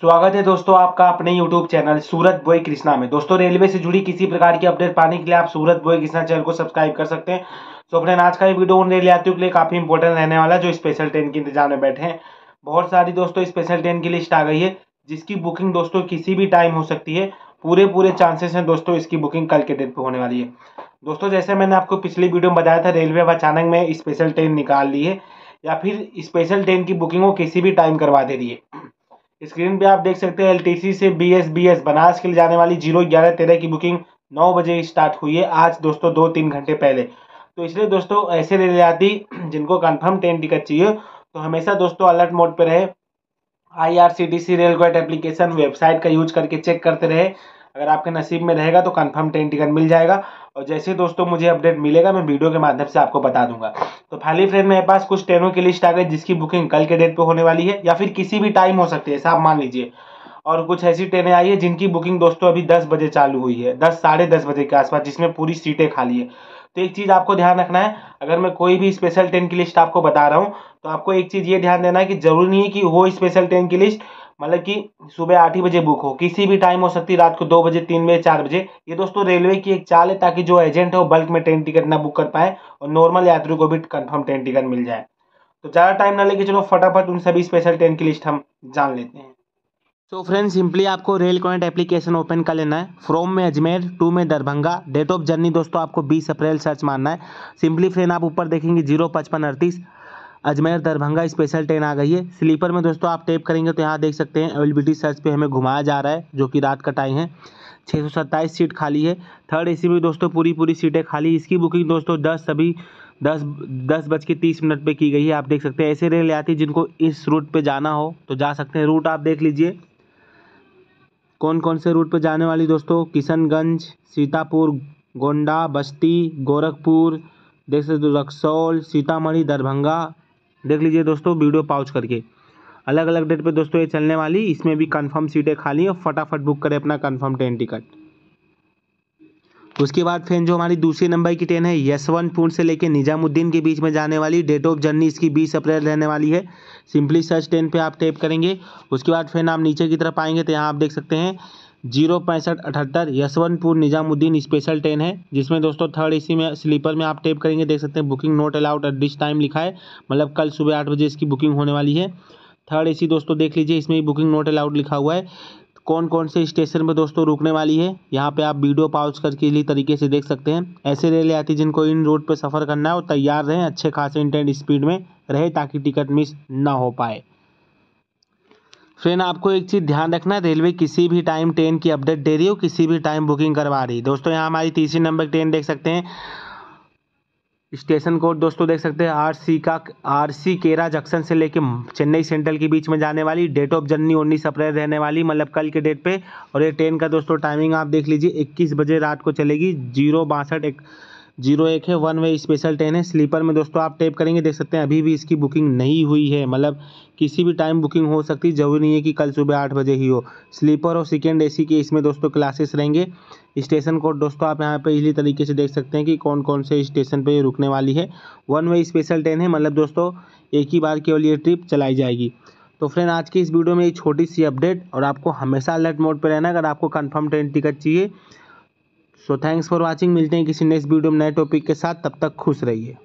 स्वागत है दोस्तों आपका अपने YouTube चैनल सूरत बोई कृष्णा में दोस्तों रेलवे से जुड़ी किसी प्रकार की अपडेट पाने के लिए आप सूरत बोई कृष्णा चैनल को सब्सक्राइब कर सकते हैं तो अपने आज का ये वीडियो उन रेल यात्रियों के लिए काफ़ी इंपॉर्टेंट रहने वाला जो स्पेशल ट्रेन के इंतजार में बैठे हैं बहुत सारी दोस्तों स्पेशल ट्रेन की लिस्ट आ गई है जिसकी बुकिंग दोस्तों किसी भी टाइम हो सकती है पूरे पूरे चांसेस हैं दोस्तों इसकी बुकिंग कल के डेट पर होने वाली है दोस्तों जैसे मैंने आपको पिछली वीडियो में बताया था रेलवे अचानक में स्पेशल ट्रेन निकाल ली है या फिर स्पेशल ट्रेन की बुकिंग वो किसी भी टाइम करवा दे रही है स्क्रीन पे आप देख सकते हैं एलटीसी से बी एस बनारस के लिए जाने वाली जीरो ग्यारह तेरह की बुकिंग नौ बजे स्टार्ट हुई है आज दोस्तों दो तीन घंटे पहले तो इसलिए दोस्तों ऐसे रेल आती जिनको कन्फर्म ट्रेन टिकट चाहिए तो हमेशा दोस्तों अलर्ट मोड पर रहे I R C T C rail application website का यूज करके चेक करते रहे अगर आपके नसीब में रहेगा तो कन्फर्म ट्रेन टिकट मिल जाएगा और जैसे दोस्तों मुझे अपडेट मिलेगा मैं वीडियो के माध्यम से आपको बता दूंगा तो फाइनली फ्रेंड मेरे पास कुछ ट्रेनों की लिस्ट आ गई जिसकी बुकिंग कल के डेट पर होने वाली है या फिर किसी भी टाइम हो सकती है ऐसा आप मान लीजिए और कुछ ऐसी ट्रेनें आई है जिनकी बुकिंग दोस्तों अभी दस बजे चालू हुई है दस साढ़े दस बजे के आसपास जिसमें पूरी सीटें खाली है तो एक चीज़ आपको ध्यान रखना है अगर मैं कोई भी स्पेशल ट्रेन की लिस्ट आपको बता रहा हूँ तो आपको एक चीज़ ये ध्यान देना है कि ज़रूरी नहीं है कि वो स्पेशल ट्रेन की लिस्ट मतलब कि सुबह आठ ही बजे बुक हो किसी भी टाइम हो सकती है रात को दो बजे तीन बजे चार बजे ये दोस्तों रेलवे की एक चाल है ताकि जो एजेंट है वो बल्क में ट्रेन टिकट ना बुक कर पाए और नॉर्मल यात्रियों को भी कन्फर्म ट्रेन टिकट मिल जाए तो ज़्यादा टाइम ना लेके चलो फटाफट उन सभी स्पेशल ट्रेन की लिस्ट हम जान लेते हैं सो फ्रेंड सिंपली आपको रेल कॉइंट एप्लीकेशन ओपन कर लेना है फ्रॉम में अजमेर टू में दरभंगा डेट ऑफ जर्नी दोस्तों आपको 20 अप्रैल सर्च मारना है सिंपली फ्रेंड आप ऊपर देखेंगे जीरो पचपन अड़तीस अजमेर दरभंगा स्पेशल ट्रेन आ गई है स्लीपर में दोस्तों आप टेप करेंगे तो यहाँ देख सकते हैं अवेलेबिलिटी सर्च पर हमें घुमाया जा रहा है जो कि रात का टाइम है छः सौ सीट खाली है थर्ड ए में दोस्तों पूरी पूरी सीटें खाली इसकी बुकिंग दोस्तों दस सभी दस दस बज के तीस मिनट पर की गई है आप देख सकते हैं ऐसे रेल आती है जिनको इस रूट पर जाना हो तो जा सकते हैं रूट आप देख लीजिए कौन कौन से रूट पर जाने वाली दोस्तों किशनगंज सीतापुर गोंडा बस्ती गोरखपुर देख सकते रक्सौल सीतामढ़ी दरभंगा देख लीजिए दोस्तों वीडियो पाउच करके अलग अलग डेट पे दोस्तों ये चलने वाली इसमें भी कंफर्म सीटें खाली हैं फटाफट बुक करें अपना कंफर्म ट्रेन टिकट उसके बाद फिर जो हमारी दूसरे नंबर की ट्रेन है यशवंतपुर से लेकर निजामुद्दीन के बीच में जाने वाली डेट ऑफ जर्नी इसकी बीस अप्रैल रहने वाली है सिंपली सर्च ट्रेन पर आप टेप करेंगे उसके बाद फिर आप नीचे की तरफ आएंगे तो यहाँ आप देख सकते हैं जीरो पैंसठ अठहत्तर यशवंतपुर निजामुद्दीन स्पेशल ट्रेन है जिसमें दोस्तों थर्ड एसी में स्लीपर में आप टेप करेंगे देख सकते हैं booking not allowed at this time लिखा है मतलब कल सुबह आठ बजे इसकी बुकिंग होने वाली है थर्ड एसी दोस्तों देख लीजिए इसमें बुकिंग नोट अलाउड लिखा हुआ है कौन कौन से स्टेशन पर दोस्तों रुकने वाली है यहाँ पे आप वीडियो पॉज करके इसी तरीके से देख सकते हैं ऐसे रेलें आती जिनको इन रोड पर सफ़र करना है और तैयार रहें अच्छे खासे इंटरनेट स्पीड में रहे ताकि टिकट मिस ना हो पाए फ्रेंड आपको एक चीज़ ध्यान रखना रेलवे किसी भी टाइम ट्रेन की अपडेट दे रही हो किसी भी टाइम बुकिंग करवा रही दोस्तों यहाँ हमारी तीसरी नंबर ट्रेन देख सकते हैं स्टेशन कोड दोस्तों देख सकते हैं आर सी का आर सी केरा जंक्शन से लेके चेन्नई सेंट्रल के बीच में जाने वाली डेट ऑफ जर्नी उन्नीस अप्रैल रहने वाली मतलब कल के डेट पे और ये ट्रेन का दोस्तों टाइमिंग आप देख लीजिए इक्कीस बजे रात को चलेगी जीरो बासठ एक जीरो एक है वन वे स्पेशल ट्रेन है स्लीपर में दोस्तों आप टैप करेंगे देख सकते हैं अभी भी इसकी बुकिंग नहीं हुई है मतलब किसी भी टाइम बुकिंग हो सकती है जरूरी नहीं है कि कल सुबह आठ बजे ही हो स्लीपर और सेकेंड ए के इसमें दोस्तों क्लासेस रहेंगे स्टेशन कोड दोस्तों आप यहाँ पर इसी तरीके से देख सकते हैं कि कौन कौन से स्टेशन पर रुकने वाली है वन वे स्पेशल ट्रेन है मतलब दोस्तों एक ही बार केवल ये ट्रिप चलाई जाएगी तो फ्रेंड आज की इस वीडियो में एक छोटी सी अपडेट और आपको हमेशा अलर्ट मोड पर रहना अगर आपको कन्फर्म ट्रेन टिकट चाहिए सो थैंक्स फॉर वॉचिंग मिलते हैं किसी नेक्स्ट वीडियो में नए टॉपिक के साथ तब तक खुश रहिए